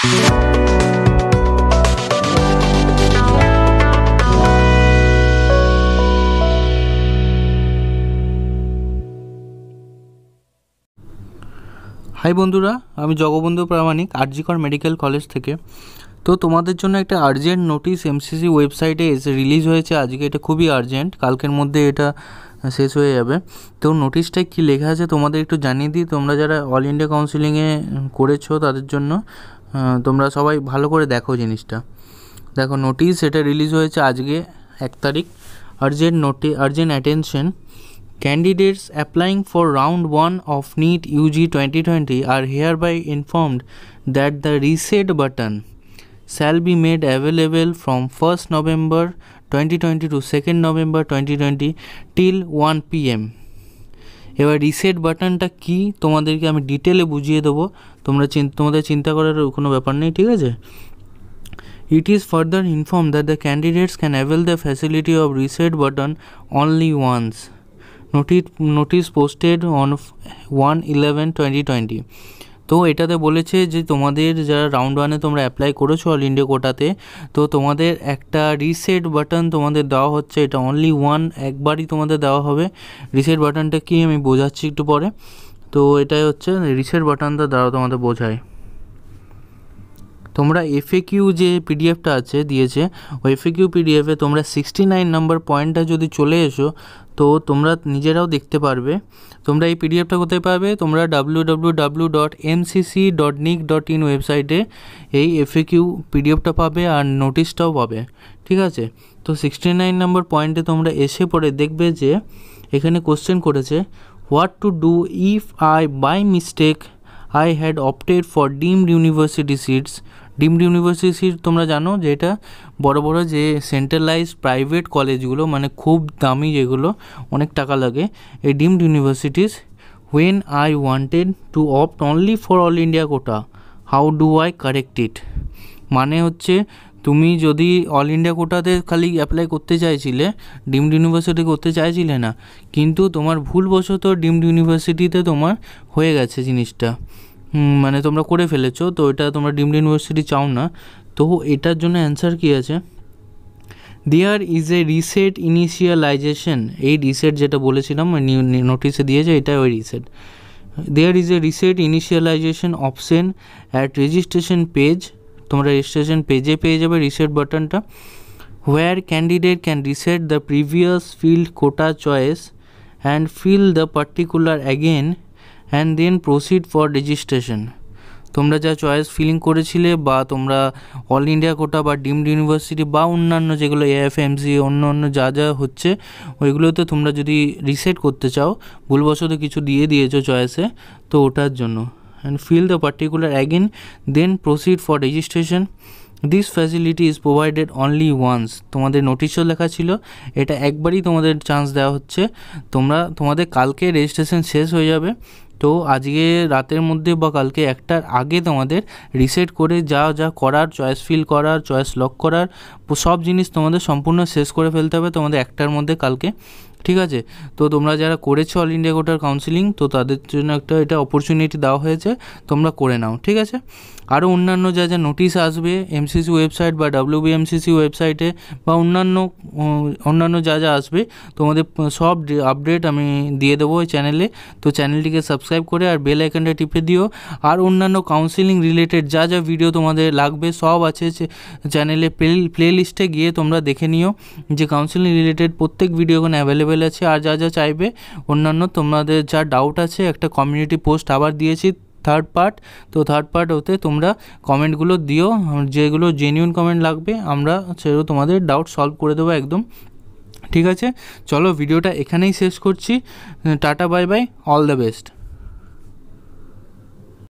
high বন্ধুরা আমি Jagabandhu Pramanik RG Kar medical college থেকে তো তোমাদের জন্য একটা আর্জেন্ট নোটিশ এমসিসি ওয়েবসাইটে এসে রিলিজ হয়েছে আজকে এটা খুবই আর্জেন্ট কালকের মধ্যে এটা শেষ হয়ে যাবে তো নোটিশটায় কী লেখা আছে তোমাদের একটু জানিয়ে দিই তোমরা যারা অল ইন্ডিয়া কাউন্সিলিংয়ে করেছো তাদের জন্য হ্যাঁ, তোমরা সবাই ভালো করে দেখো জিনিসটা দেখো নোটিশ এটা রিলিজ হয়েছে আজকে এক তারিখ আর্জেন্ট নোটি urgent attention candidates applying for round one of NEET UG twenty twenty are hereby informed that the reset button shall be made available from first November twenty twenty to second November twenty twenty till one P M এবার reset বাটনটা কি তোমাদেরকে আমি ডিটেলে বুঝিয়ে দেবো তোমরা তোমাদের চিন্তা করার কোনো ব্যাপার নেই ঠিক আছে it is further inform that the candidates can avail the facility of reset button only once notice notice posted on one eleven twenty twenty তো এটাতে বলেছে যে তোমাদের যারা রাউন্ড ওয়ানে তোমরা অ্যাপ্লাই করেছো অল ইন্ডিয়া কোটাতে তো তোমাদের একটা রিসেট বাটন তোমাদের দেওয়া হচ্ছে এটা অনলি ওয়ান একবারই তোমাদের দেওয়া হবে রিসেট বাটনটা কি আমি বোঝাচ্ছি একটু পরে তো এটাই হচ্ছে রিসেট বাটনটা দ্বারা তোমাদের বোঝায় তোমরা এফএ কিউ যে পিডিএফটা আছে দিয়েছে ওই এফএ কিউ পিডিএফে তোমরা সিক্সটি নাইন নম্বর পয়েন্টটা যদি চলে এসো তো তোমরা নিজেরাও দেখতে পারবে তোমরা এই পিডিএফটা কোথায় পাবে তোমরা W W W dot dot nic dot in ওয়েবসাইটে এই এফএ কিউ পিডিএফটা পাবে আর নোটিশটাও পাবে ঠিক আছে তো সিক্সটি নাইন নম্বর পয়েন্টে তোমরা এসে পরে দেখবে যে এখানে কোশ্চেন করেছে what to do if I by mistake I had opted for deemed university seats deemed ইউনিভার্সিটির তোমরা জানো যে এটা বড় বড় যে সেন্ট্রালাইজ প্রাইভেট কলেজগুলো মানে খুব দামি যেগুলো অনেক টাকা লাগে এই deemed universities when I wanted to opt only for all India quota how do I correct it মানে হচ্ছে তুমি যদি অল ইন্ডিয়া কোটাতে খালি অ্যাপ্লাই করতে চাইছিলে ডিমড ইউনিভার্সিটি করতে চাইছিলে না কিন্তু তোমার ভুলবশত ডিমড ইউনিভার্সিটিতে তোমার হয়ে গেছে জিনিসটা মানে তোমরা করে ফেলেছো তো এটা তোমরা ডিমড ইউনিভার্সিটি চাও না তো এটার জন্য অ্যান্সার কী আছে there is a reset initialization এই রিসেট যেটা বলেছিলাম নোটিশে দিয়েছে এটা ওই reset there is a reset initialization option at registration page তোমরা রেজিস্ট্রেশন পেজে পেয়ে যাবে রিসেট বাটনটা where candidate can reset the previous filled quota choice and fill the particular again and then proceed for registration তোমরা যা choice filling করেছিলে বা তোমরা অল ইন্ডিয়া কোটা বা ডিমড ইউনিভার্সিটি বা অন্যান্য যেগুলো এএফএমসি অন্য অন্য যা যা হচ্ছে ওইগুলোতে তোমরা যদি রিসেট করতে চাও ভুলবশত কিছু দিয়ে দিয়েছো চয়েসে তো ওটার জন্য and fill the particular again then proceed for registration this facility is provided only once তোমাদের নোটিশও লেখা ছিল এটা একবারই তোমাদের চান্স দেওয়া হচ্ছে তোমরা তোমাদের কালকে রেজিস্ট্রেশন শেষ হয়ে যাবে তো আজকে রাতের মধ্যে বা কালকে একটার আগে তোমাদের রিসেট করে যা যা করার চয়েস ফিল করার চয়েস লক করার সব জিনিস তোমাদের সম্পূর্ণ শেষ করে ফেলতে হবে তোমাদের একটার মধ্যে কালকে ঠিক আছে তো তোমরা যারা করেছো অল ইন্ডিয়া কোটার কাউন্সিলিং তো তাদের জন্য একটা এটা অপরচুনিটি দেওয়া হয়েছে তোমরা করে নাও ঠিক আছে আরও অন্যান্য যা যা নোটিশ আসবে এমসিসি ওয়েবসাইট বা ডাব্লিউ বিএমসিসি ওয়েবসাইটে বা অন্যান্য অন্যান্য যা যা আসবে তোমাদের সব আপডেট আমি দিয়ে দেবো ওই চ্যানেলে তো চ্যানেলটিকে সাবস্ক্রাইব করে আর বেল আইকনটা টিপে দিও আর অন্যান্য কাউন্সিলিং রিলেটেড যা যা ভিডিও তোমাদের লাগবে সব আছে চ্যানেলে প্লে প্লে লিস্টে গিয়ে তোমরা দেখে নিও যে কাউন্সিলিং রিলেটেড প্রত্যেক ভিডিও এখানে অ্যাভেলেবেল অ্যাভেলেবেল আছে আর যা যা চাইবে অন্যান্য তোমাদের যা ডাউট আছে একটা কমিউনিটি পোস্ট আবার দিয়েছি থার্ড পার্ট তো থার্ড পার্ট হতে তোমরা কমেন্টগুলো দিও যেগুলো জেনুইন কমেন্ট লাগবে আমরা সেগুলো তোমাদের ডাউট সলভ করে দেবো একদম ঠিক আছে চলো ভিডিওটা এখানেই শেষ করছি tata bye bye all the best